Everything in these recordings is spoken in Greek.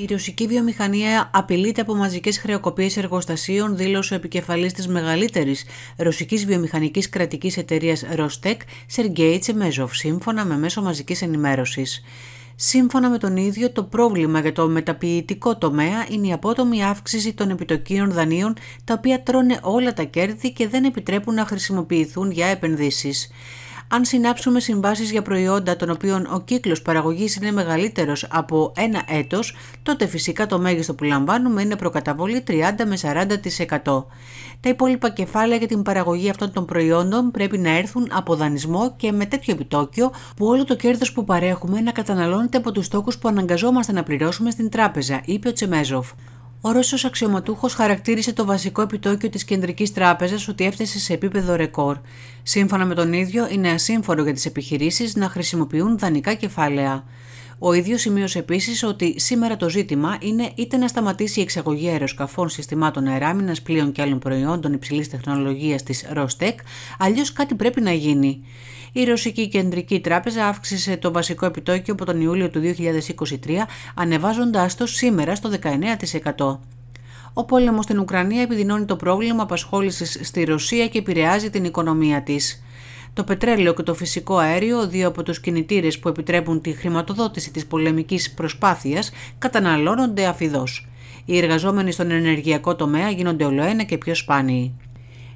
Η ρωσική βιομηχανία απειλείται από μαζικές χρεοκοπίες εργοστασίων, δήλωσε ο επικεφαλής της μεγαλύτερης ρωσικής βιομηχανικής κρατικής εταιρείας Rostec, Σεργέη Τσεμέζοφ, σύμφωνα με μέσο μαζικής ενημέρωσης. Σύμφωνα με τον ίδιο, το πρόβλημα για το μεταποιητικό τομέα είναι η απότομη αύξηση των επιτοκίων δανείων, τα οποία τρώνε όλα τα κέρδη και δεν επιτρέπουν να χρησιμοποιηθούν για επενδύσεις αν συνάψουμε συμβάσεις για προϊόντα των οποίων ο κύκλος παραγωγής είναι μεγαλύτερος από ένα έτος, τότε φυσικά το μέγιστο που λαμβάνουμε είναι προκαταβολή 30 με 40%. Τα υπόλοιπα κεφάλαια για την παραγωγή αυτών των προϊόντων πρέπει να έρθουν από δανεισμό και με τέτοιο επιτόκιο που όλο το κέρδος που παρέχουμε να καταναλώνεται από τους στόχους που αναγκαζόμαστε να πληρώσουμε στην τράπεζα, είπε ο Τσεμέζοφ. Ο Ρώσος αξιωματούχος χαρακτήρισε το βασικό επιτόκιο της Κεντρικής Τράπεζας ότι έφτασε σε επίπεδο ρεκόρ. Σύμφωνα με τον ίδιο, είναι ασύμφορο για τις επιχειρήσεις να χρησιμοποιούν δανεικά κεφάλαια. Ο ίδιος σημείωσε επίσης ότι σήμερα το ζήτημα είναι είτε να σταματήσει η εξαγωγή αεροσκαφών συστημάτων αεράμινας, πλοίων και άλλων προϊόντων υψηλής τεχνολογίας της ΡΟΣΤΕΚ, αλλιώς κάτι πρέπει να γίνει. Η Ρωσική Κεντρική Τράπεζα αύξησε το βασικό επιτόκιο από τον Ιούλιο του 2023, ανεβάζοντάς το σήμερα στο 19%. Ο πόλεμος στην Ουκρανία επιδεινώνει το πρόβλημα απασχόλησης στη Ρωσία και επηρεάζει την οικονομία της. Το πετρέλαιο και το φυσικό αέριο, δύο από τους κινητήρες που επιτρέπουν τη χρηματοδότηση της πολεμικής προσπάθειας, καταναλώνονται αφιδώς. Οι εργαζόμενοι στον ενεργειακό τομέα γίνονται ολοένα και πιο σπάνιοι.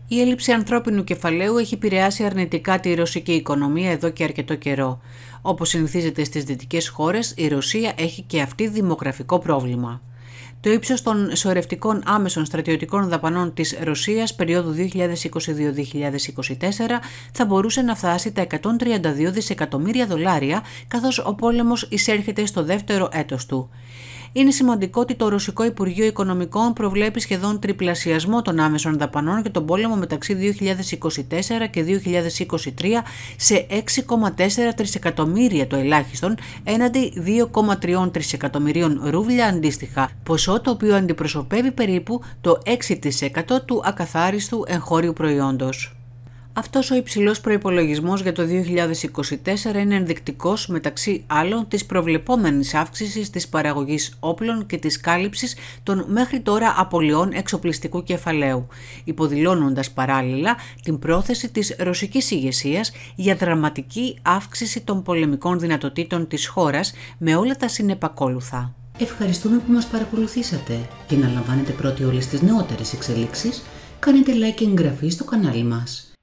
Η έλλειψη ανθρώπινου κεφαλαίου έχει επηρεάσει αρνητικά τη ρωσική οικονομία εδώ και αρκετό καιρό. Όπως συνηθίζεται στις δυτικές χώρες, η Ρωσία έχει και αυτή δημογραφικό πρόβλημα το ύψος των σωρευτικών άμεσων στρατιωτικών δαπανών της Ρωσίας περίοδου 2022-2024 θα μπορούσε να φτάσει τα 132 δισεκατομμύρια δολάρια καθώς ο πόλεμος εισέρχεται στο δεύτερο έτος του είναι σημαντικό ότι το Ρωσικό Υπουργείο Οικονομικών προβλέπει σχεδόν τριπλασιασμό των άμεσων δαπανών για τον πόλεμο μεταξύ 2024 και 2023 σε 6,4 τρισεκατομμύρια το ελάχιστον έναντι 2,3 τρισεκατομμυρίων ρούβλια αντίστοιχα, ποσό το οποίο αντιπροσωπεύει περίπου το 6% του ακαθάριστου εγχώριου προϊόντος. Αυτός ο υψηλός προπολογισμό για το 2024 είναι ενδεικτικός μεταξύ άλλων της προβλεπόμενης αύξησης της παραγωγής όπλων και της κάλυψης των μέχρι τώρα απολειών εξοπλιστικού κεφαλαίου, υποδηλώνοντας παράλληλα την πρόθεση της ρωσικής ηγεσίας για δραματική αύξηση των πολεμικών δυνατοτήτων της χώρας με όλα τα συνεπακόλουθα. Ευχαριστούμε που μας παρακολουθήσατε και να λαμβάνετε πρώτοι όλες τις νεότερες εξελίξεις, κάνετε like και εγγραφή στο κανάλι μας.